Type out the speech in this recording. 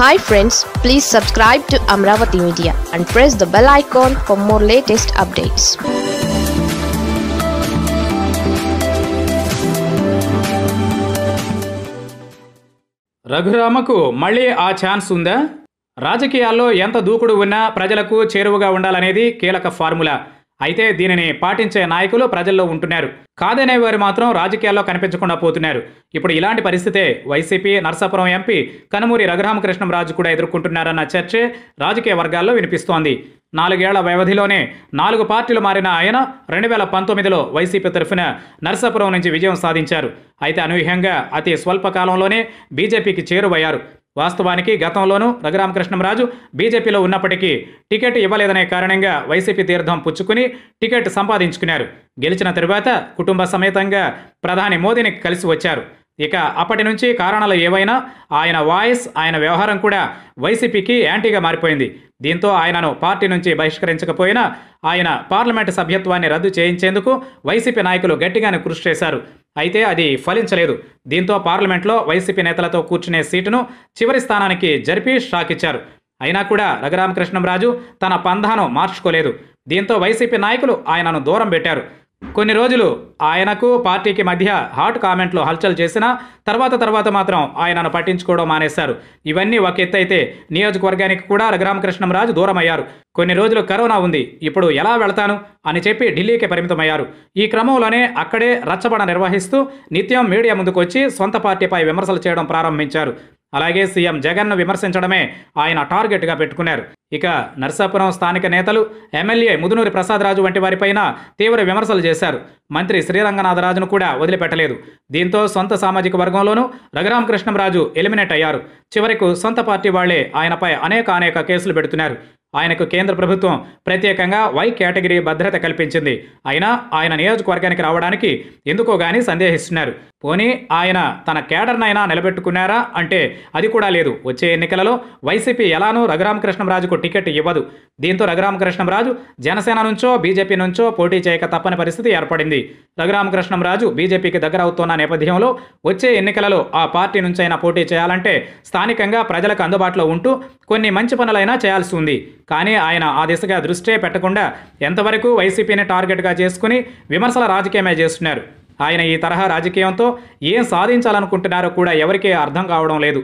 hi friends please subscribe to Amaravati media and press the bell icon for more latest updates రఘురామకు మళ్ళీ ఆ chance ఉందా రాజకీయాల్లో ఎంత దూకుడు ఉన్నా ప్రజలకు చేరువగా ఉండాలనేది కీలక ఫార్ములా అయితే దీనిని పాటించే నాయకులు ప్రజల్లో ఉంటున్నారు కాదనే వారు మాత్రం రాజకీయాల్లో కనిపించకుండా పోతున్నారు ఇప్పుడు ఇలాంటి పరిస్థితే వైసీపీ నర్సాపురం ఎంపీ కనుమూరి రఘురామకృష్ణంరాజు కూడా ఎదుర్కొంటున్నారన్న చర్చే రాజకీయ వర్గాల్లో వినిపిస్తోంది నాలుగేళ్ల వ్యవధిలోనే నాలుగు పార్టీలు మారిన ఆయన రెండు వేల పంతొమ్మిదిలో వైసీపీ తరఫున నర్సాపురం నుంచి విజయం సాధించారు అయితే అనూహ్యంగా అతి స్వల్ప కాలంలోనే బీజేపీకి చేరువయ్యారు వాస్తవానికి గతంలోనూ రఘురామకృష్ణంరాజు బీజేపీలో ఉన్నప్పటికీ టికెట్ ఇవ్వలేదనే కారణంగా వైసీపీ తీర్థం పుచ్చుకుని టికెట్ సంపాదించుకున్నారు గెలిచిన తరువాత కుటుంబ సమేతంగా ప్రధాని మోదీని కలిసి వచ్చారు ఇక అప్పటి నుంచి కారణాలు ఏవైనా ఆయన వాయిస్ ఆయన వ్యవహారం కూడా వైసీపీకి యాంటీగా మారిపోయింది దీంతో ఆయనను పార్టీ నుంచి బహిష్కరించకపోయినా ఆయన పార్లమెంటు సభ్యత్వాన్ని రద్దు చేయించేందుకు వైసీపీ నాయకులు గట్టిగానే కృషి చేశారు అయితే అది ఫలించలేదు దీంతో పార్లమెంట్లో వైసీపీ నేతలతో కూర్చునే సీటును చివరి స్థానానికి జరిపి షాక్ ఇచ్చారు అయినా కూడా రఘురామకృష్ణంరాజు తన పంధాను మార్చుకోలేదు దీంతో వైసీపీ నాయకులు ఆయనను దూరం పెట్టారు కొన్ని రోజులు ఆయనకు పార్టీకి మధ్య హాట్ కామెంట్లు హల్చల్ చేసినా తర్వాత తర్వాత మాత్రం ఆయనను పట్టించుకోవడం మానేశారు ఇవన్నీ ఒక ఎత్తైతే నియోజకవర్గానికి కూడా రఘురామకృష్ణంరాజు దూరమయ్యారు కొన్ని రోజులు కరోనా ఉంది ఇప్పుడు ఎలా వెళతాను అని చెప్పి ఢిల్లీకి పరిమితమయ్యారు ఈ క్రమంలోనే అక్కడే రచ్చబడ నిర్వహిస్తూ నిత్యం మీడియా ముందుకు వచ్చి సొంత పార్టీపై విమర్శలు చేయడం ప్రారంభించారు అలాగే సీఎం జగన్ను విమర్శించడమే ఆయన టార్గెట్గా పెట్టుకున్నారు ఇక నర్సాపురం స్థానిక నేతలు ఎమ్మెల్యే ముదునూరి ప్రసాదరాజు వంటి వారిపైన తీవ్ర విమర్శలు చేశారు మంత్రి శ్రీరంగనాథరాజును కూడా వదిలిపెట్టలేదు దీంతో సొంత సామాజిక వర్గంలోనూ రఘురామకృష్ణరాజు ఎలిమినేట్ అయ్యారు చివరకు సొంత పార్టీ వాళ్లే ఆయనపై అనేక అనేక కేసులు పెడుతున్నారు ఆయనకు కేంద్ర ప్రభుత్వం ప్రత్యేకంగా వై కేటగిరీ భద్రత కల్పించింది అయినా ఆయన నియోజకవర్గానికి రావడానికి ఎందుకో గాని సందేహిస్తున్నారు పోనీ ఆయన తన కేడర్నైనా నిలబెట్టుకున్నారా అంటే అది కూడా లేదు వచ్చే ఎన్నికలలో వైసీపీ ఎలానూ రఘురామకృష్ణరాజుకు టికెట్ ఇవ్వదు దీంతో రఘురామకృష్ణరాజు జనసేన నుంచో బీజేపీ నుంచో పోటీ చేయక తప్పని పరిస్థితి ఏర్పడింది రఘురామకృష్ణరాజు బీజేపీకి దగ్గర అవుతున్న నేపథ్యంలో వచ్చే ఎన్నికలలో ఆ పార్టీ నుంచైనా పోటీ చేయాలంటే స్థానికంగా ప్రజలకు అందుబాటులో ఉంటూ కొన్ని మంచి పనులైనా చేయాల్సి ఉంది కానీ ఆయన ఆ దిశగా దృష్టే పెట్టకుండా ఎంతవరకు వైసీపీని టార్గెట్గా చేసుకుని విమర్శల రాజకీయమే చేస్తున్నారు ఆయన ఈ తరహా రాజకీయంతో ఏం సాధించాలనుకుంటున్నారో కూడా ఎవరికీ అర్థం కావడం లేదు